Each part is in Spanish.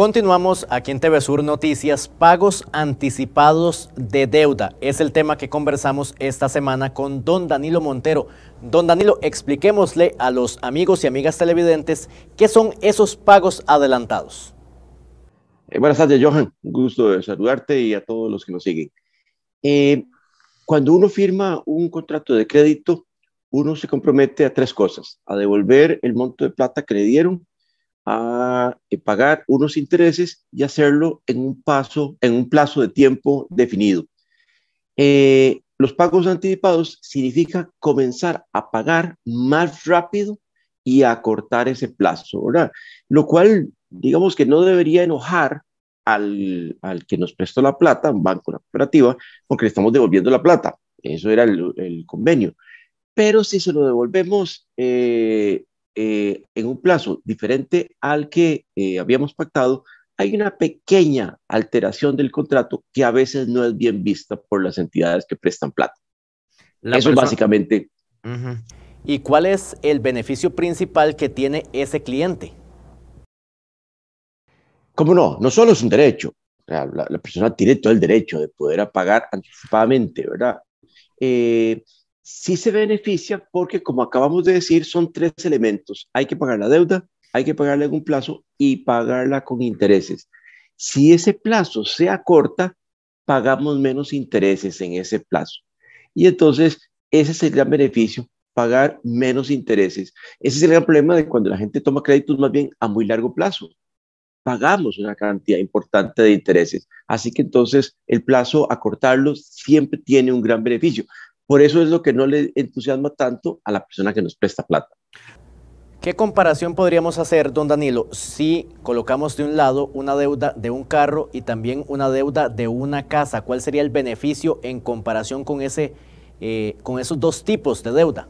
Continuamos aquí en TV Sur Noticias, pagos anticipados de deuda. Es el tema que conversamos esta semana con don Danilo Montero. Don Danilo, expliquémosle a los amigos y amigas televidentes qué son esos pagos adelantados. Eh, buenas tardes, Johan. Un gusto de saludarte y a todos los que nos siguen. Eh, cuando uno firma un contrato de crédito, uno se compromete a tres cosas, a devolver el monto de plata que le dieron, a eh, pagar unos intereses y hacerlo en un paso, en un plazo de tiempo definido. Eh, los pagos anticipados significa comenzar a pagar más rápido y a cortar ese plazo, ¿verdad? Lo cual, digamos que no debería enojar al, que nos prestó la plata, un banco, una cooperativa, porque le estamos devolviendo la plata. Eso era el, convenio. Pero si se lo devolvemos eh, eh, en un plazo diferente al que eh, habíamos pactado, hay una pequeña alteración del contrato que a veces no es bien vista por las entidades que prestan plata. Eso es básicamente. ¿Y cuál es el beneficio principal que tiene ese cliente? ¿Cómo no? No solo es un derecho. La, persona tiene todo el derecho de poder pagar anticipadamente, ¿verdad? Eh, sí se beneficia porque, como acabamos de decir, son tres elementos. Hay que pagar la deuda, hay que pagarle algún plazo y pagarla con intereses. Si ese plazo se acorta, pagamos menos intereses en ese plazo. Y entonces, ese es el gran beneficio, pagar menos intereses. Ese es el gran problema de cuando la gente toma créditos más bien a muy largo plazo. Pagamos una cantidad importante de intereses. Así que entonces el plazo acortarlo siempre tiene un gran beneficio. Por eso es lo que no le entusiasma tanto a la persona que nos presta plata. ¿Qué comparación podríamos hacer, don Danilo, si colocamos de un lado una deuda de un carro y también una deuda de una casa? ¿Cuál sería el beneficio en comparación con, ese, eh, con esos dos tipos de deuda?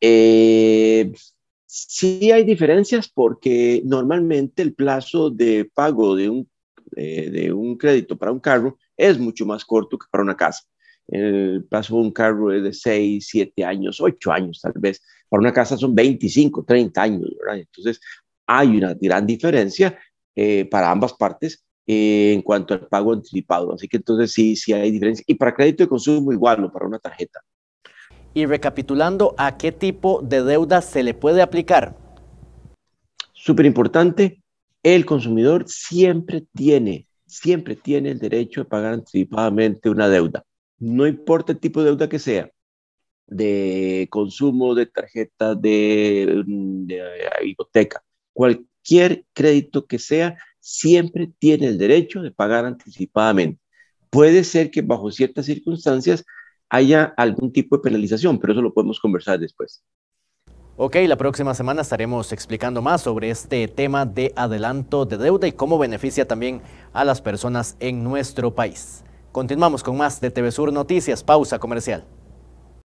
Eh, sí hay diferencias porque normalmente el plazo de pago eh, de un crédito para un carro es mucho más corto que para una casa el eh, plazo de un carro es de 6, 7 años, 8 años tal vez. Para una casa son 25, 30 años, ¿verdad? Entonces hay una gran diferencia eh, para ambas partes eh, en cuanto al pago anticipado. Así que entonces sí, sí hay diferencia. Y para crédito de consumo igual no para una tarjeta. Y recapitulando, ¿a qué tipo de deuda se le puede aplicar? Súper importante, el consumidor siempre tiene, siempre tiene el derecho de pagar anticipadamente una deuda no importa el tipo de deuda que sea, de consumo, de tarjeta, de, mm, eh, hipoteca, cualquier crédito que sea, siempre tiene el derecho de pagar anticipadamente. Puede ser que bajo ciertas circunstancias haya algún tipo de penalización, pero eso lo podemos conversar después. Ok, la próxima semana estaremos explicando más sobre este tema de adelanto de deuda y cómo beneficia también a las personas en nuestro país. Continuamos con más de TV Sur Noticias. Pausa comercial.